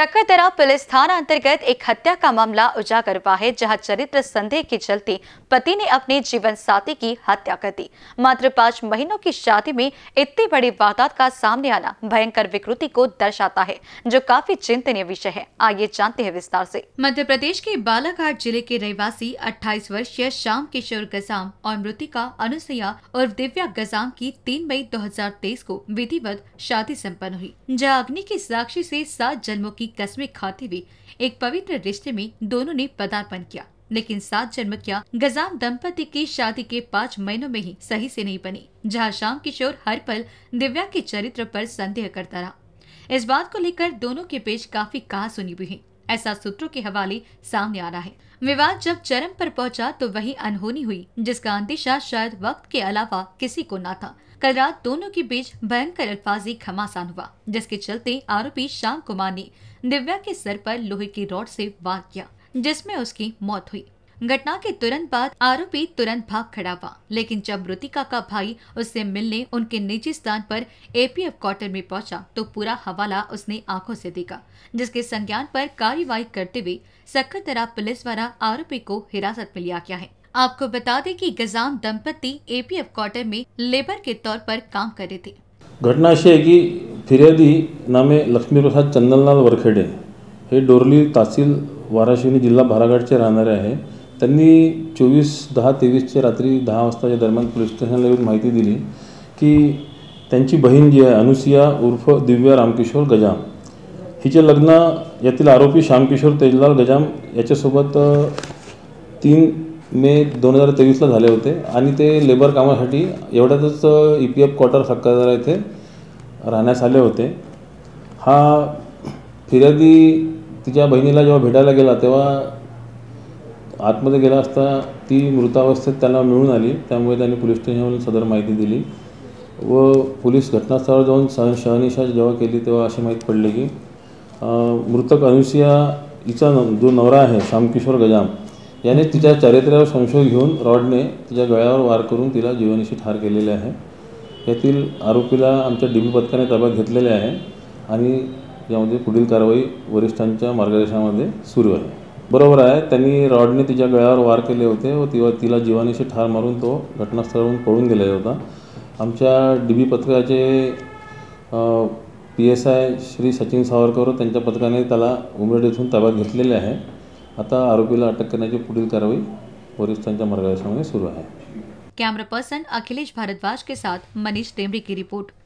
चक्करदरा police थाना अंतर्गत एक हत्या का मामला उजागर हुआ है जहां चरित्र संदेह के चलते पति ने अपने जीवन साथी की हत्या कर दी मात्र पांच महीनों की शादी में इतनी बड़ी वारदात का सामने आना भयंकर विकृति को दर्शाता है जो काफी चिंतनीय विषय है आइए जानते हैं विस्तार से मध्य प्रदेश के बालाघाट जिले के रहवासी अट्ठाईस वर्षीय श्याम किशोर गजाम और मृतिका अनुसया और दिव्या गजाम की तीन मई दो को विधिवत शादी सम्पन्न हुई जहाँ अग्नि की साक्षी ऐसी सात जन्मों की की कस्में खाते हुए एक पवित्र रिश्ते में दोनों ने पदार्पण किया लेकिन सात जन्म क्या गजाम दंपति की शादी के पाँच महीनों में ही सही से नहीं बनी जहाँ शाम किशोर हर पल दिव्या के चरित्र पर संदेह करता रहा इस बात को लेकर दोनों के बीच काफी कहा सुनी हुई है ऐसा सूत्रों के हवाले सामने आ रहा है विवाद जब चरम पर पहुंचा तो वही अनहोनी हुई जिसका अंदेशा शायद वक्त के अलावा किसी को ना था कल रात दोनों के बीच भयंकर अल्फाजी घमासान हुआ जिसके चलते आरोपी श्याम कुमार ने दिव्या के सर पर लोहे की रॉड से वार किया जिसमें उसकी मौत हुई घटना के तुरंत बाद आरोपी तुरंत भाग खड़ा हुआ लेकिन जब मृतिका का भाई उससे मिलने उनके निजी स्थान पर एपीएफ क्वार्टर में पहुंचा तो पूरा हवाला उसने आंखों से देखा जिसके संज्ञान पर कार्रवाई करते हुए सक्करतरा पुलिस द्वारा आरोपी को हिरासत में लिया गया है आपको बता दें कि गजाम दंपति एपीएफ क्वार्टर में लेबर के तौर पर काम कर रहे थे घटना अशी है की फिर्यादी नामे प्रसाद चंदनलाल वरखेडे हे डोरली तहसील वाराशिवनी जिल्हा रहना रहे हैं त्यांनी चोवीस दहा तेवीसच्या रात्री दहा वाजताच्या दरम्यान पोलीस स्टेशनला येऊन माहिती दिली की त्यांची बहीण जी आहे अनुसिया उर्फ दिव्या रामकिशोर गजाम हिचे लग्न यातील आरोपी श्यामकिशोर तेजलाल गजाम याच्यासोबत तीन मे दोन हजार तेवीसला झाले होते आणि ते लेबर कामासाठी एवढ्यातच E P F quarter Satara येथे राहण्यास आले होते हा फिर्यादी तिच्या बहिणीला जेव्हा भेटायला गेला तेव्हा आतमध्ये गेला असता ती मृतावस्थेत त्याला मिळून आली त्यामुळे त्यांनी पोलीस स्टेशनवरून सदर माहिती दिली व पोलीस घटनास्थळावर जाऊन सह शहनिशा जेव्हा केली तेव्हा अशी माहीत पडली की मृतक अनुसिया हिचा जो नवरा आहे श्यामकिशोर गजाम याने तिच्या चारित्र्यावर संशय घेऊन रॉडने तिच्या गळ्यावर वार करून तिला जीवनिशी ठार केलेले आहे यातील आरोपीला आमच्या डी बी पथकाने ताब्यात घेतलेले आहे आणि यामध्ये पुढील कारवाई वरिष्ठांच्या मार्गदर्शनामध्ये सुरू आहे बरोबर आहे त्यांनी रॉडने तिच्या गळ्यावर वार केले होते व तिवर तिला जीवानीशी ठार मारून तो घटनास्थळावरून पळून गेलेला होता आमच्या डी बी पथकाचे P S I Shri Sachin Savarkar त्यांच्या पथकाने त्याला उमरेड येथून ताब्यात घेतलेले आहे आता आरोपीला अटक करण्याची पुढील कारवाई वरिष्ठांच्या मार्गदर्शनामुळे सुरू आहे कॅमेरा पर्सन अखिलेश भारद्वाज के साथ मनीष देमड़ी की रिपोर्ट